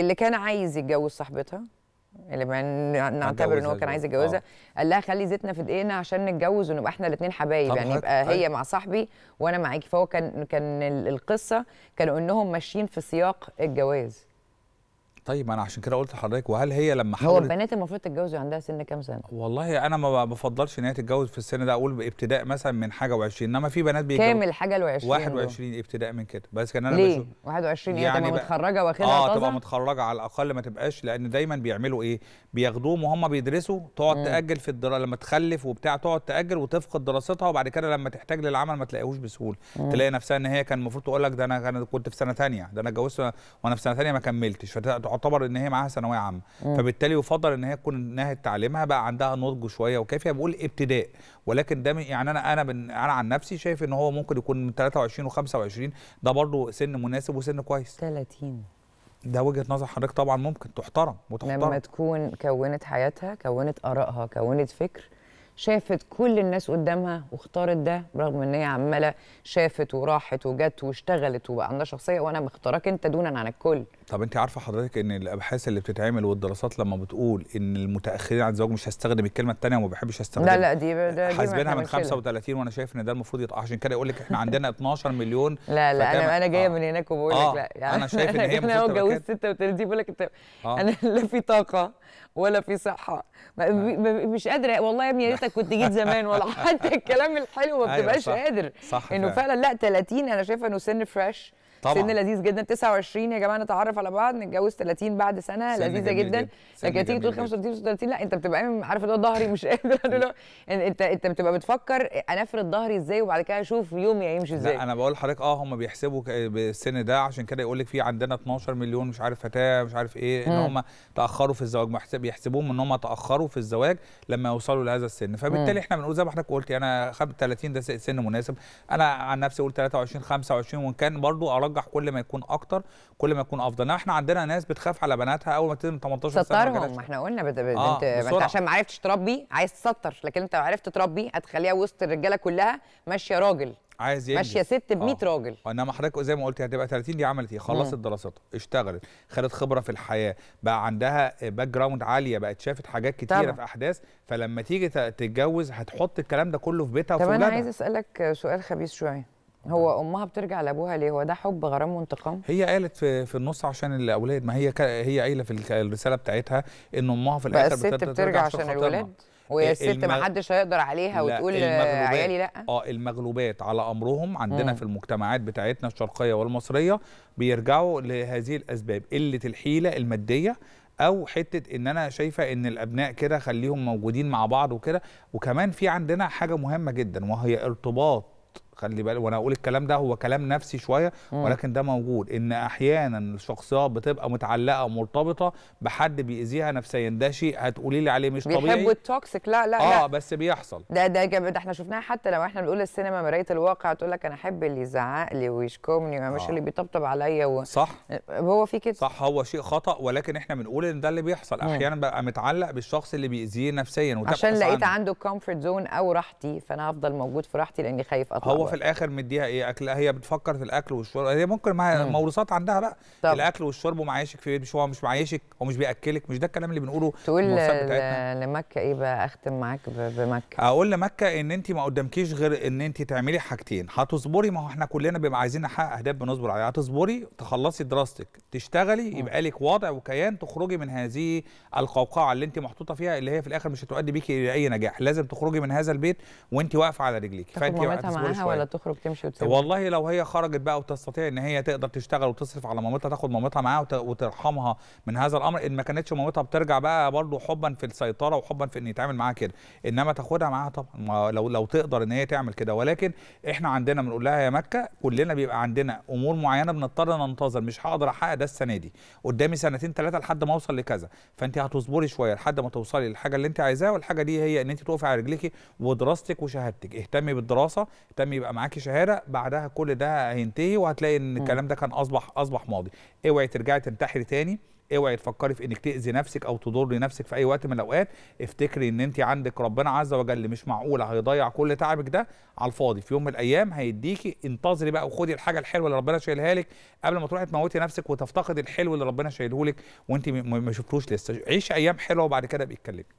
اللي كان عايز يتجوز صاحبتها اللي نعتبر ان هو كان عايز يتجوزها آه. قال لها خلي زيتنا في دقيقنا عشان نتجوز ونبقى احنا الاثنين حبايب يعني يبقى هي مع صاحبي وانا معاكي فهو كان كان القصه كانوا انهم ماشيين في سياق الجواز طيب انا عشان كده قلت لحضرتك وهل هي لما حاولت هو البنات المفروض تتجوز عندها سن كام سنه والله انا ما بفضلش ان هي تتجوز في السن ده اقول ابتداء مثلا من حاجه و20 انما في بنات بيتجوزوا كام الحاجه ال20 21 ابتداء من كده بس كان انا ليه؟ بشوف 21 إيه؟ يعني تبقى متخرجه واخدها اه تبقى متخرجه على الاقل ما تبقاش لان دايما بيعملوا ايه بياخدوهم وهم بيدرسوا تقعد مم. تاجل في الدراسه لما تخلف وبتاع تقعد تاجل وتفقد دراستها وبعد كده لما تحتاج للعمل ما تلاقيهوش بسهوله مم. تلاقي نفسها ان هي كان المفروض تقول لك ده انا كنت في سنه ثانيه ده انا اتجوزت وانا في سنه ثانيه ما كملتش يعتبر ان هي معاها ثانويه عامه فبالتالي يفضل ان هي تكون نهت تعليمها بقى عندها نضج شويه وكافيه بقول ابتداء ولكن ده يعني انا انا انا عن نفسي شايف ان هو ممكن يكون من 23 و25 ده برضه سن مناسب وسن كويس 30 ده وجهه نظر حضرتك طبعا ممكن تحترم وتحترم لما تكون كونت حياتها كونت ارائها كونت فكر شافت كل الناس قدامها واختارت ده برغم ان هي عماله شافت وراحت وجت واشتغلت وبقى عندها شخصيه وانا مختارك انت دونا عن الكل. طب انت عارفه حضرتك ان الابحاث اللي بتتعمل والدراسات لما بتقول ان المتاخرين عن الزواج مش هستخدم الكلمه الثانيه وما بحبش استخدمها. لا لا دي, دي حاسبينها من 35 وانا شايف ان ده المفروض يتقع عشان كده يقول لك احنا عندنا 12 مليون لا لا انا انا جايه آه من هناك وبقول لك آه لا يعني انا شايف ان هي انا اتجوزت 36 بقول لك انت آه. انا لا في طاقه ولا في صحه آه. مش قادره والله يا ابني حضرتك كنت جيت زمان ولا حتى الكلام الحلو ما أيوة، بتبقاش أيوة قادر انه فعلا لا 30 انا شايفه انه سن فريش طبعا سن لذيذ جدا 29 يا جماعه نتعرف على بعض نتجوز 30 بعد سنه لذيذه جدا, جدا. لكن تيجي تقول 35 36 لا انت بتبقى عارف اللي هو ظهري مش قادر انت انت بتبقى بتفكر انفرد ظهري ازاي وبعد كده اشوف يومي هيمشي ازاي لا انا بقول لحضرتك اه هم بيحسبوا بالسن ده عشان كده يقول لك في عندنا 12 مليون مش عارف فتاه مش عارف ايه ان هم تاخروا في الزواج بيحسبوهم ان هم تاخروا في الزواج لما يوصلوا لهذا السن فبالتالي احنا بنقول زي ما حضرتك قلت انا 30 ده سن مناسب انا عن نفسي اقول 23 25 وان كان برضو ارجح يرجح كل ما يكون اكتر كل ما يكون افضل احنا عندنا ناس بتخاف على بناتها اول ما تتم 18 سنه سترهم ما احنا قلنا آه، بنت آه بسرعة. عشان ما عرفتش تربي عايز تسطر لكن انت لو عرفت تربي هتخليها وسط الرجاله كلها ماشيه راجل عايز ينجز ماشيه ست ب 100 آه. راجل آه، انما حضرتك زي ما قلت هتبقى 30 دي عملت ايه؟ خلصت دراستها، اشتغلت، خدت خبره في الحياه، بقى عندها باك جراوند عاليه، بقت شافت حاجات كتيره طبعا. في احداث، فلما تيجي تتجوز هتحط الكلام ده كله في بيتها وفي طب انا عايز اسالك سؤال خبيث شويه. هو امها بترجع لابوها ليه هو ده حب غرام وانتقام هي قالت في, في النص عشان الاولاد ما هي هي قايله في الرساله بتاعتها ان امها في الاخر بترجع, بترجع عشان الاولاد ويا إيه، الست المغ... ما حدش هيقدر عليها وتقول عيالي لا اه المغلوبات على امرهم عندنا مم. في المجتمعات بتاعتنا الشرقيه والمصريه بيرجعوا لهذه الاسباب قله الحيله الماديه او حته ان انا شايفه ان الابناء كده خليهم موجودين مع بعض وكده وكمان في عندنا حاجه مهمه جدا وهي ارتباط خلي بالك وانا اقول الكلام ده هو كلام نفسي شويه ولكن ده موجود ان احيانا الشخصيات بتبقى متعلقه مرتبطه بحد بيأذيها نفسيا ده شيء هتقولي لي عليه مش طبيعي بيحبوا التوكسيك لا لا اه لا. بس بيحصل ده ده ده احنا شفناها حتى لو احنا بنقول السينما مرايه الواقع تقول لك انا احب اللي يزعق لي ويشكمني ومش آه. اللي بيطبطب عليا و... صح هو في كده صح هو شيء خطا ولكن احنا بنقول ان ده اللي بيحصل احيانا ببقى متعلق بالشخص اللي بيأذيه نفسيا عشان لقيت عنه. عنده كومفورت زون او راحتي فانا هفضل موجود في راحتي لاني خايف اطلع هو هو في الاخر مديها ايه اكل هي بتفكر في الاكل والشرب هي ممكن معاها موروثات عندها بقى طبعا. الاكل والشرب ومعايشك في مش هو مش معايشك هو مش بياكلك مش ده الكلام اللي بنقوله تقول لمكه ايه بقى اختم معاك بمكه اقول لمكه ان انت ما قدامكيش غير ان انت تعملي حاجتين هتصبري ما هو احنا كلنا بيبقى عايزين نحقق اهداف بنصبر عليها هتصبري تخلصي دراستك تشتغلي يبقى لك وضع وكيان تخرجي من هذه القوقعه اللي انت محطوطه فيها اللي هي في الاخر مش هتؤدي بيكي الى اي نجاح لازم تخرجي من هذا البيت وانت واقفه على رجليك فانت معاها ولا طيب. تخرج تمشي وتسافر والله لو هي خرجت بقى وتستطيع ان هي تقدر تشتغل وتصرف على مامتها تاخد مامتها معاها وترحمها من هذا الامر ان ما كانتش مامتها بترجع بقى برضه حبا في السيطره وحبا في ان يتعامل معاها كده انما تاخدها معاها طبعا لو لو تقدر ان هي تعمل كده ولكن احنا عندنا بنقول لها يا مكه كلنا بيبقى عندنا امور معينه بنضطر ننتظر مش هقدر احقق ده السنه دي قدامي سنتين ثلاثه لحد ما اوصل لكذا فانت هتصبري شويه لحد ما توصلي للحاجه اللي انت عايزاها والحاجه دي هي ان انت تقفي على رجليكي ودراستك وشهادتك اهتمي بالدراسه اهتمي يبقى معاكي شهاده بعدها كل ده هينتهي وهتلاقي ان الكلام ده كان اصبح اصبح ماضي اوعي ترجعي تنتحري تاني اوعي تفكري في انك تاذي نفسك او تضري نفسك في اي وقت من الاوقات افتكري ان انت عندك ربنا عز وجل مش معقوله هيضيع كل تعبك ده على الفاضي في يوم من الايام هيديكي انتظري بقى وخدي الحاجه الحلوه اللي ربنا شايلها لك قبل ما تروحي تموتي نفسك وتفتقدي الحلو اللي ربنا شايله لك وانت ما شفتوش لسه عيشي ايام حلوه وبعد كده بيتكلمي